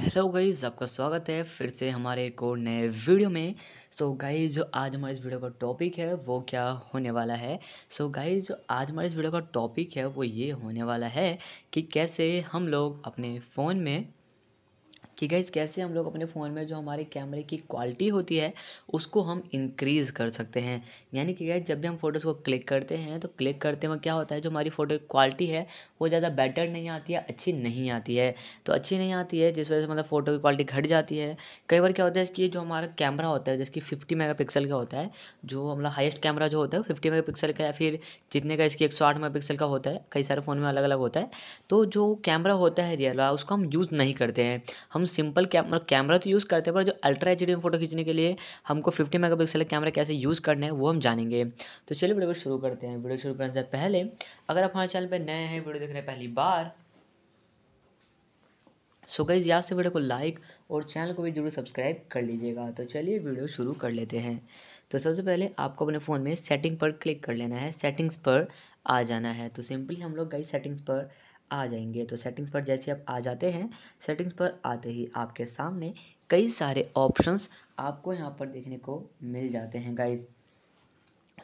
hello guys आपका स्वागत है फिर से हमारे एक और नए वीडियो में सो so गाइज़ जो आज हमारे इस वीडियो का टॉपिक है वो क्या होने वाला है सो so गाइज़ जो आज हमारे इस वीडियो का टॉपिक है वो ये होने वाला है कि कैसे हम लोग अपने फ़ोन में कि गाइज़ कैसे हम लोग अपने फ़ोन में जो हमारे कैमरे की क्वालिटी होती है उसको हम इंक्रीज़ कर सकते हैं यानी कि गाइज जब भी हम फोटोज़ को क्लिक करते हैं तो क्लिक करते वक्त क्या होता है जो हमारी फ़ोटो की क्वालिटी है वो ज़्यादा बेटर नहीं आती है अच्छी नहीं आती है तो अच्छी नहीं आती है जिस वजह से मतलब फ़ोटो की क्वालिटी घट जाती है कई बार क्या होता है कि जो हमारा कैमरा होता है जिसकी फिफ्टी मेगा का होता है जो मतलब हाइस्ट कैमरा जो होता है फिफ्टी मेगा का या फिर जितने का इसकी एक सौ आठ मेगा का होता है कई सारे फ़ोन में अलग अलग होता है तो जो कैमरा होता है रियल उसको हम यूज़ नहीं करते हैं हम सिंपल कैमरा कैमरा तो यूज़ करते हैं पर जो अल्ट्रा एच में फोटो खींचने के लिए हमको फिफ्टी मेगापिक्सल कैमरा कैसे यूज़ करना है वो हम जानेंगे तो चलिए वीडियो को शुरू करते हैं वीडियो शुरू करने से पहले अगर आप हमारे चैनल पर नए हैं वीडियो देख रहे हैं पहली बार सो गई याद से वीडियो को लाइक और चैनल को भी जरूर सब्सक्राइब कर लीजिएगा तो चलिए वीडियो शुरू कर लेते हैं तो सबसे पहले आपको अपने फ़ोन में सेटिंग पर क्लिक कर लेना है सेटिंग्स पर आ जाना है तो सिंपली हम लोग गई सेटिंग्स पर आ जाएंगे तो सेटिंग्स पर जैसे आप आ जाते हैं सेटिंग्स पर आते ही आपके सामने कई सारे ऑप्शंस आपको यहाँ पर देखने को मिल जाते हैं गाइज़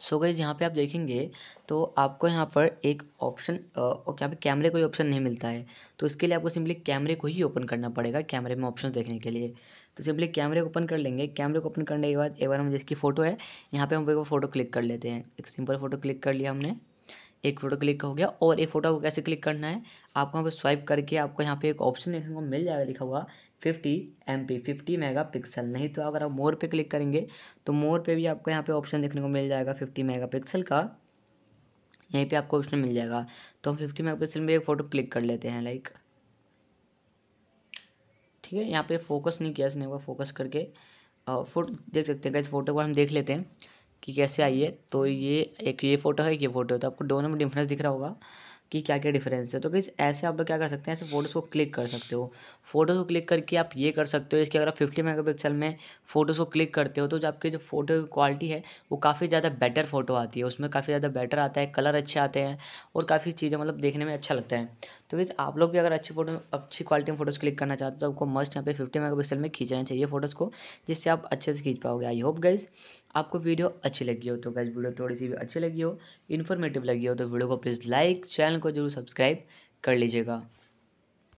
सो गई यहाँ पे आप देखेंगे तो आपको यहाँ पर एक ऑप्शन यहाँ पे कैमरे कोई ऑप्शन नहीं मिलता है तो इसके लिए आपको सिंपली कैमरे को ही ओपन करना पड़ेगा कैमरे में ऑप्शन देखने के लिए तो सिंपली कैमरे को ओपन कर लेंगे कैमरे को ओपन करने के बाद एक बार हम जिसकी फ़ोटो है यहाँ पे हम वो फोटो क्लिक कर लेते हैं एक सिंपल फोटो क्लिक कर लिया हमने एक फ़ोटो क्लिक हो गया और एक फ़ोटो को कैसे क्लिक करना है आपको यहाँ पर स्वाइप करके आपको यहाँ पे एक ऑप्शन देखने को मिल जाएगा लिखा हुआ fifty M P fifty megapixel नहीं तो अगर आप मोर पे क्लिक करेंगे तो मोर पे भी आपको यहाँ पे ऑप्शन देखने को मिल जाएगा फिफ्टी मेगा पिक्सल का यहीं पर आपको ऑप्शन मिल जाएगा तो हम फिफ्टी मेगा पिक्सल में एक फ़ोटो क्लिक कर लेते हैं लाइक ठीक है यहाँ पर फोकस नहीं किया इसने फोकस करके फोटो देख सकते हैं इस फोटो को हम देख लेते हैं कि कैसे आई है तो ये एक ये फ़ोटो है ये फ़ोटो है तो आपको दोनों में डिफरेंस दिख रहा होगा कि क्या क्या डिफरेंस है तो किस ऐसे आप क्या कर सकते हैं ऐसे फ़ोटोज़ को क्लिक कर सकते हो फोटोज़ को क्लिक करके आप ये कर सकते हो इसके अगर आप फिफ्टी मेगापिक्सल में फ़ोटोज़ को क्लिक करते हो तो जो आपकी जो फोटो की क्वालिटी है वो काफ़ी ज़्यादा बेटर फोटो आती है उसमें काफ़ी ज़्यादा बेटर आता है कलर अच्छे आते हैं और काफ़ी चीज़ें मतलब देखने में अच्छा लगता है तो किस आप लोग भी अगर अच्छी फोटो अच्छी क्वालिटी में फ़ोटोज़ क्लिक करना चाहते हो तो आपको मस्ट यहाँ पे फिफ्टी मेगापिक्सल में खींचना चाहिए फोटोज़ को जिससे आप अच्छे से खींच पाओगे आई होप गाइज़ आपको वीडियो अच्छी लगी हो तो गैस वीडियो थोड़ी सी भी अच्छी लगी हो इन्फॉर्मेटिव लगी हो तो वीडियो को प्लीज़ लाइक चैनल को जरूर सब्सक्राइब कर लीजिएगा